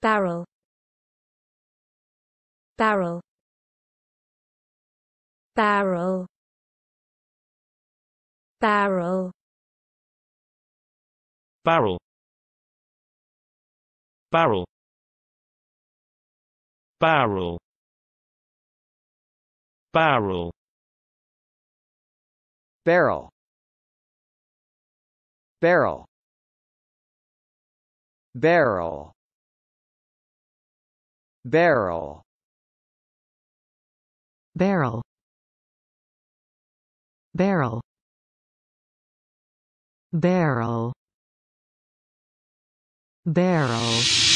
barrel barrel barrel barrel barrel barrel barrel barrel barrel barrel barrel Barrel Barrel Barrel Barrel Barrel